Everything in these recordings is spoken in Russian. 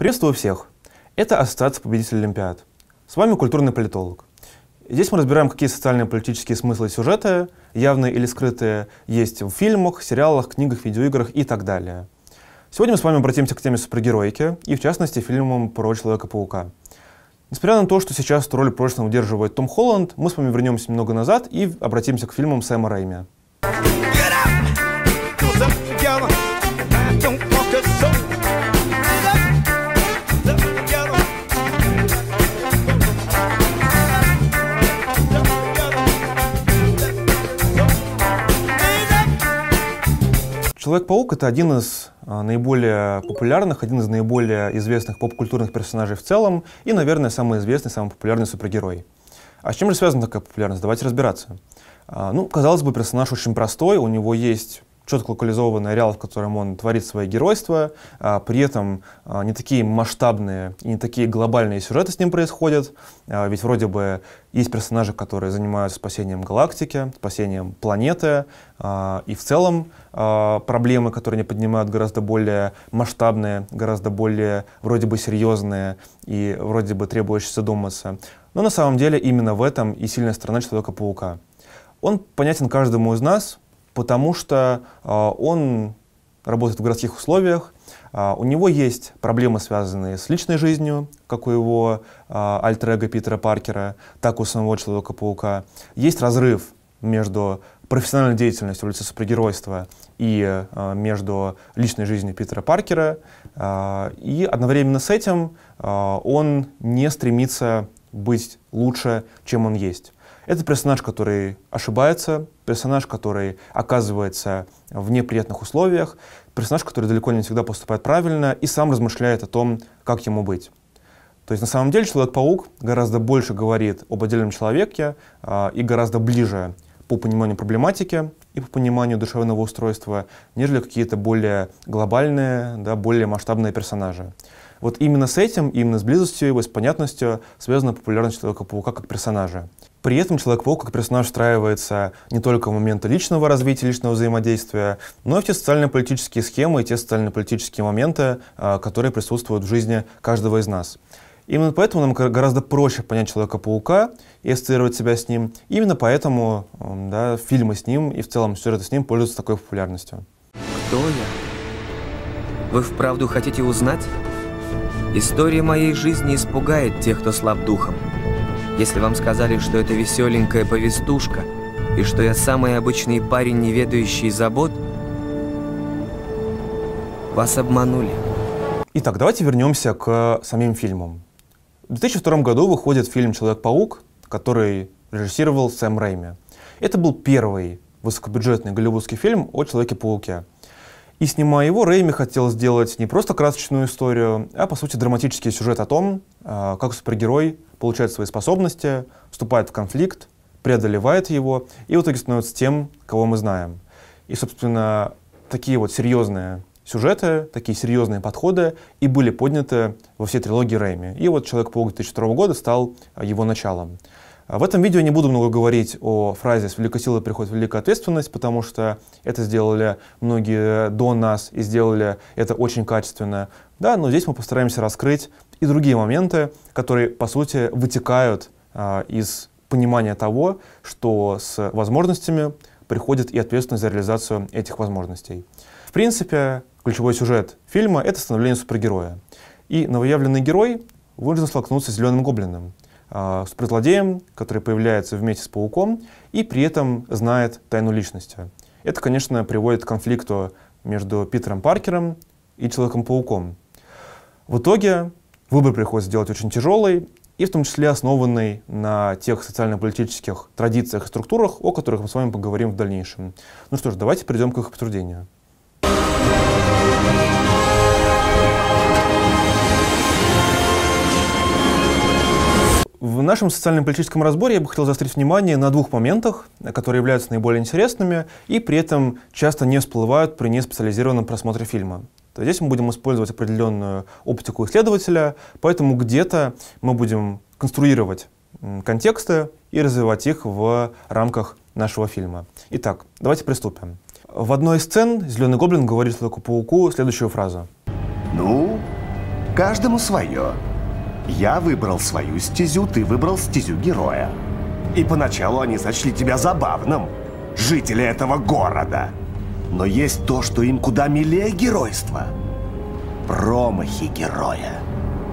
Приветствую всех! Это Ассоциация победителей Олимпиад. С вами культурный политолог. Здесь мы разбираем, какие социальные и политические смыслы сюжета, явные или скрытые, есть в фильмах, сериалах, книгах, видеоиграх и так далее. Сегодня мы с вами обратимся к теме супергероики, и в частности фильмам про Человека-паука. Несмотря на то, что сейчас роль прочно удерживает Том Холланд, мы с вами вернемся немного назад и обратимся к фильмам Сэма Рэйми. Человек-паук — это один из а, наиболее популярных, один из наиболее известных поп-культурных персонажей в целом и, наверное, самый известный, самый популярный супергерой. А с чем же связана такая популярность? Давайте разбираться. А, ну, казалось бы, персонаж очень простой, у него есть четко локализованная реал, в котором он творит свои геройства, а при этом а, не такие масштабные и не такие глобальные сюжеты с ним происходят, а, ведь вроде бы есть персонажи, которые занимаются спасением галактики, спасением планеты, а, и в целом а, проблемы, которые они поднимают, гораздо более масштабные, гораздо более вроде бы серьезные и вроде бы требующие задуматься. Но на самом деле именно в этом и сильная сторона Человека-паука. Он понятен каждому из нас, потому что а, он работает в городских условиях, а, у него есть проблемы, связанные с личной жизнью, как у его а, альтер Питера Паркера, так и у самого Человека-паука. Есть разрыв между профессиональной деятельностью в лице супергеройства и между личной жизнью Питера Паркера. и одновременно с этим он не стремится быть лучше, чем он есть. Это персонаж, который ошибается, персонаж, который оказывается в неприятных условиях, персонаж, который далеко не всегда поступает правильно и сам размышляет о том, как ему быть. То есть на самом деле Человек-паук гораздо больше говорит об отдельном человеке э, и гораздо ближе по пониманию проблематики и по пониманию душевного устройства, нежели какие-то более глобальные, да, более масштабные персонажи. Вот именно с этим, именно с близостью его, с понятностью связана популярность Человека-паука как персонажа. При этом Человек-паук как персонаж встраивается не только в моменты личного развития, личного взаимодействия, но и в те социально-политические схемы и те социально-политические моменты, а, которые присутствуют в жизни каждого из нас. Именно поэтому нам гораздо проще понять Человека-паука и ассоциировать себя с ним. Именно поэтому да, фильмы с ним и в целом сюжеты с ним пользуются такой популярностью. Кто я? Вы вправду хотите узнать? История моей жизни испугает тех, кто слаб духом. Если вам сказали, что это веселенькая повестушка, и что я самый обычный парень, не ведающий забот, вас обманули. Итак, давайте вернемся к самим фильмам. В 2002 году выходит фильм «Человек-паук», который режиссировал Сэм Рэйми. Это был первый высокобюджетный голливудский фильм о Человеке-пауке. И снимая его, Рэйми хотел сделать не просто красочную историю, а, по сути, драматический сюжет о том, а, как супергерой получает свои способности, вступает в конфликт, преодолевает его и в итоге становится тем, кого мы знаем. И, собственно, такие вот серьезные сюжеты, такие серьезные подходы и были подняты во все трилогии Рэйми. И вот «Человек-паук» 2002 года стал а, его началом. А, в этом видео не буду много говорить о фразе «с великой силы приходит великая ответственность», потому что это сделали многие до нас и сделали это очень качественно. Да, но здесь мы постараемся раскрыть и другие моменты, которые, по сути, вытекают а, из понимания того, что с возможностями приходит и ответственность за реализацию этих возможностей. В принципе, Ключевой сюжет фильма — это становление супергероя. И новоявленный герой вынужден столкнуться с зеленым гоблином, э, суперзлодеем, который появляется вместе с пауком и при этом знает тайну личности. Это, конечно, приводит к конфликту между Питером Паркером и Человеком-пауком. В итоге выбор приходится делать очень тяжелый, и в том числе основанный на тех социально-политических традициях и структурах, о которых мы с вами поговорим в дальнейшем. Ну что ж, давайте перейдем к их обсуждению. В нашем социально-политическом разборе я бы хотел заострить внимание на двух моментах, которые являются наиболее интересными и при этом часто не всплывают при неспециализированном просмотре фильма. То здесь мы будем использовать определенную оптику исследователя, поэтому где-то мы будем конструировать контексты и развивать их в рамках нашего фильма. Итак, давайте приступим. В одной из сцен Зеленый Гоблин говорит Человеку-пауку следующую фразу. «Ну, каждому свое. Я выбрал свою стезю, ты выбрал стезю героя. И поначалу они сочли тебя забавным, жители этого города. Но есть то, что им куда милее геройство. Промахи героя,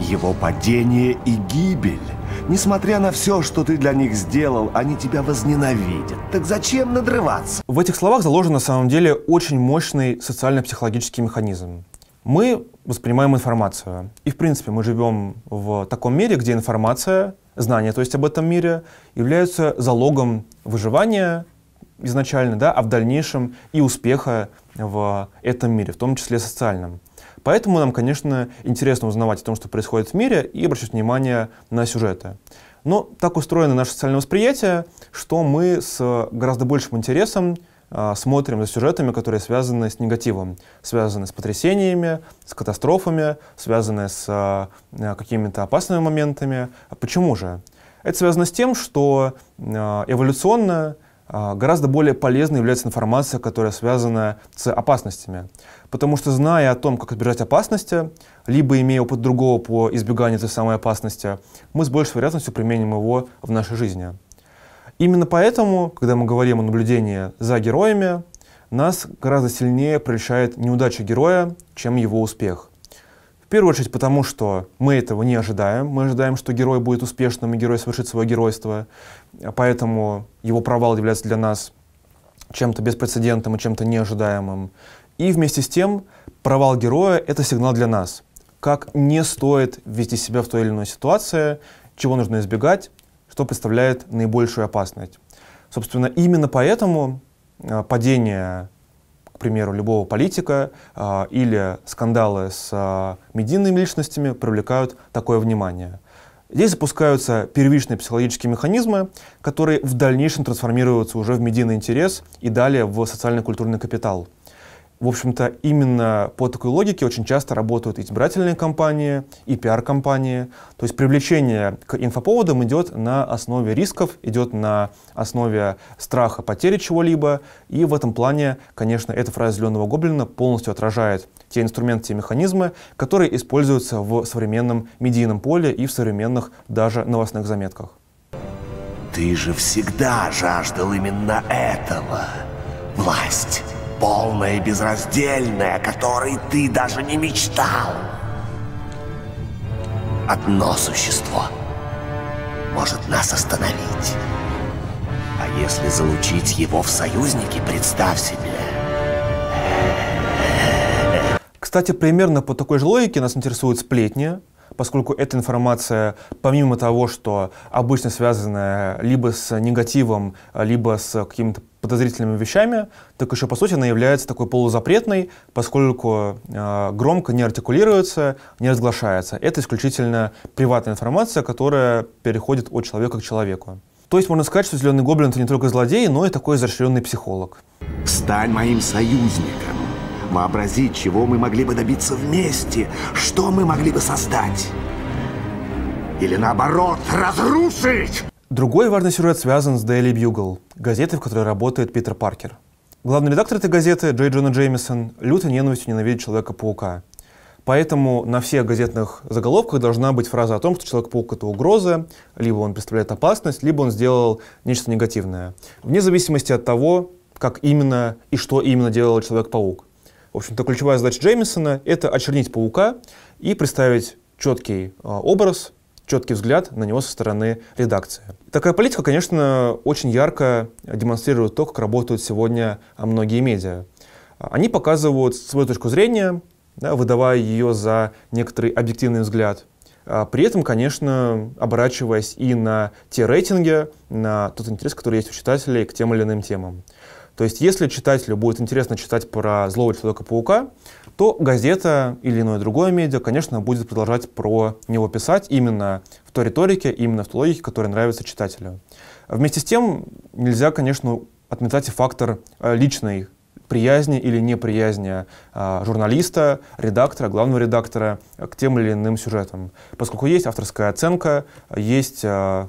его падение и гибель. Несмотря на все, что ты для них сделал, они тебя возненавидят. Так зачем надрываться? В этих словах заложен на самом деле очень мощный социально-психологический механизм. Мы воспринимаем информацию. И, в принципе, мы живем в таком мире, где информация, знания, то есть об этом мире, являются залогом выживания изначально, да, а в дальнейшем и успеха в этом мире, в том числе социальном. Поэтому нам, конечно, интересно узнавать о том, что происходит в мире, и обращать внимание на сюжеты. Но так устроено наше социальное восприятие, что мы с гораздо большим интересом а, смотрим за сюжетами, которые связаны с негативом, связаны с потрясениями, с катастрофами, связаны с а, а, какими-то опасными моментами. Почему же? Это связано с тем, что эволюционно а, гораздо более полезной является информация, которая связана с опасностями. Потому что, зная о том, как избежать опасности, либо имея опыт другого по избеганию этой самой опасности, мы с большей вероятностью применим его в нашей жизни. Именно поэтому, когда мы говорим о наблюдении за героями, нас гораздо сильнее прельщает неудача героя, чем его успех. В первую очередь потому, что мы этого не ожидаем. Мы ожидаем, что герой будет успешным, и герой совершит свое геройство. А поэтому его провал является для нас чем-то беспрецедентным и чем-то неожидаемым. И вместе с тем провал героя — это сигнал для нас, как не стоит вести себя в той или иной ситуации, чего нужно избегать, что представляет наибольшую опасность. Собственно, именно поэтому э, падение к примеру, любого политика э, или скандалы с э, медийными личностями привлекают такое внимание. Здесь запускаются первичные психологические механизмы, которые в дальнейшем трансформируются уже в медийный интерес и далее в социально-культурный капитал – в общем-то, именно по такой логике очень часто работают избирательные кампании и пиар-компании. То есть привлечение к инфоповодам идет на основе рисков, идет на основе страха потери чего-либо. И в этом плане, конечно, эта фраза «зеленого гоблина» полностью отражает те инструменты, те механизмы, которые используются в современном медийном поле и в современных даже новостных заметках. Ты же всегда жаждал именно этого. Власть полная безраздельная, о которой ты даже не мечтал. Одно существо может нас остановить. А если залучить его в союзники, представь себе. Кстати, примерно по такой же логике нас интересуют сплетни, поскольку эта информация, помимо того, что обычно связанная либо с негативом, либо с каким-то подозрительными вещами, так еще, по сути, она является такой полузапретной, поскольку э, громко не артикулируется, не разглашается. Это исключительно приватная информация, которая переходит от человека к человеку. То есть можно сказать, что «Зеленый гоблин» — это не только злодей, но и такой изощренный психолог. «Стань моим союзником. Вообрази, чего мы могли бы добиться вместе, что мы могли бы создать. Или наоборот, разрушить!» Другой важный сюжет связан с Daily Bugle, газетой, в которой работает Питер Паркер. Главный редактор этой газеты, Джей Джона Джеймисон, лютой ненавистью ненавидит Человека-паука. Поэтому на всех газетных заголовках должна быть фраза о том, что Человек-паук — это угроза, либо он представляет опасность, либо он сделал нечто негативное. Вне зависимости от того, как именно и что именно делал Человек-паук. В общем-то, ключевая задача Джеймисона — это очернить паука и представить четкий а, образ, четкий взгляд на него со стороны редакции. Такая политика, конечно, очень ярко демонстрирует то, как работают сегодня многие медиа. Они показывают свою точку зрения, да, выдавая ее за некоторый объективный взгляд. А при этом, конечно, оборачиваясь и на те рейтинги, на тот интерес, который есть у читателей к тем или иным темам. То есть, если читателю будет интересно читать про злого Человека-паука, то газета или иное другое медиа, конечно, будет продолжать про него писать именно в той риторике, именно в той логике, которая нравится читателю. Вместе с тем, нельзя, конечно, отметать и фактор э, личной приязни или неприязни а, журналиста, редактора, главного редактора э, к тем или иным сюжетам. Поскольку есть авторская оценка, есть э,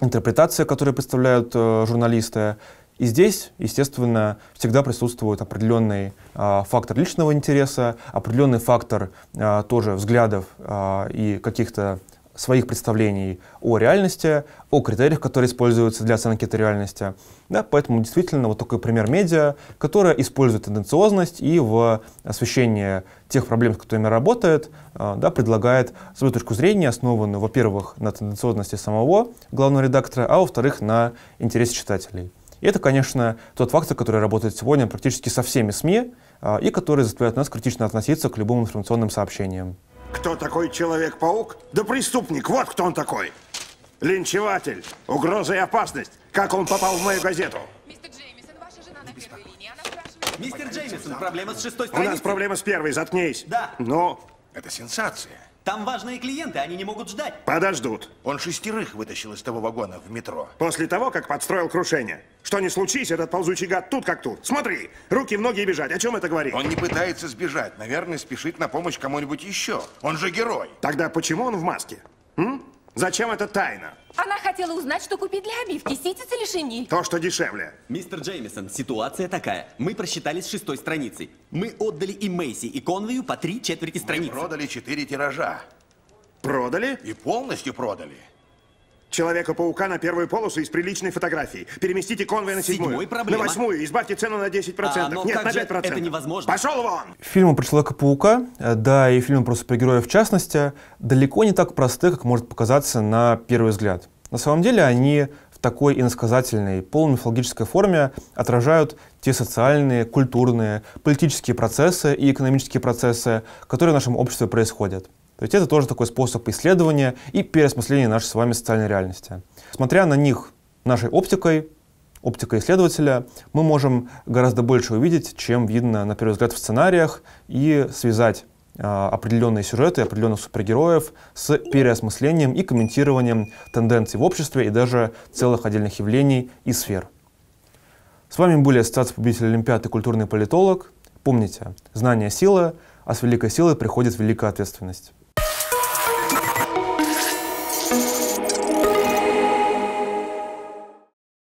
интерпретация, которую представляют журналисты, и здесь, естественно, всегда присутствует определенный а, фактор личного интереса, определенный фактор а, тоже взглядов а, и каких-то своих представлений о реальности, о критериях, которые используются для оценки этой реальности. Да, поэтому действительно вот такой пример медиа, которая использует тенденциозность и в освещении тех проблем, с которыми работает, а, да, предлагает свою точку зрения, основанную, во-первых, на тенденциозности самого главного редактора, а во-вторых, на интересе читателей. И это, конечно, тот фактор, который работает сегодня практически со всеми СМИ а, и который заставляет нас критично относиться к любым информационным сообщениям. Кто такой Человек-паук? Да преступник, вот кто он такой. Линчеватель, угроза и опасность. Как он попал в мою газету? Мистер Джеймисон, ваша жена на первой линии, она спрашивает... Мистер Джеймисон, проблема с шестой страницей. У нас проблема с первой, заткнись. Да. Но... «Ну?» это сенсация. Там важные клиенты, они не могут ждать. Подождут. Он шестерых вытащил из того вагона в метро. После того, как подстроил крушение. Что не случись, этот ползучий гад тут как тут. Смотри, руки в ноги и бежать. О чем это говорит? Он не пытается сбежать. Наверное, спешит на помощь кому-нибудь еще. Он же герой. Тогда почему он в маске? М? Зачем эта тайна? Она хотела узнать, что купить для обивки, ситец или шинель. То, что дешевле. Мистер Джеймисон, ситуация такая. Мы просчитались с шестой страницей. Мы отдали и Мэйси, и Конвею по три четверти страницы. Мы продали четыре тиража. Продали? И полностью продали. Человека-паука на первую полосу из приличной фотографии. Переместите конвой на седьмую. Седьмой проблема. На восьмую. Избавьте цену на 10%. А, но ну Нет, как на 5%. это невозможно. Пошел вон! Фильмы про Человека-паука, э, да и фильмы про супергероев в частности, далеко не так просты, как может показаться на первый взгляд. На самом деле они в такой иносказательной, полумифологической форме отражают те социальные, культурные, политические процессы и экономические процессы, которые в нашем обществе происходят. То есть это тоже такой способ исследования и переосмысления нашей с вами социальной реальности. Смотря на них нашей оптикой, оптикой исследователя, мы можем гораздо больше увидеть, чем видно, на первый взгляд, в сценариях, и связать а, определенные сюжеты определенных супергероев с переосмыслением и комментированием тенденций в обществе и даже целых отдельных явлений и сфер. С вами были ассоциация победителей Олимпиад и культурный политолог. Помните, знание – сила, а с великой силой приходит великая ответственность.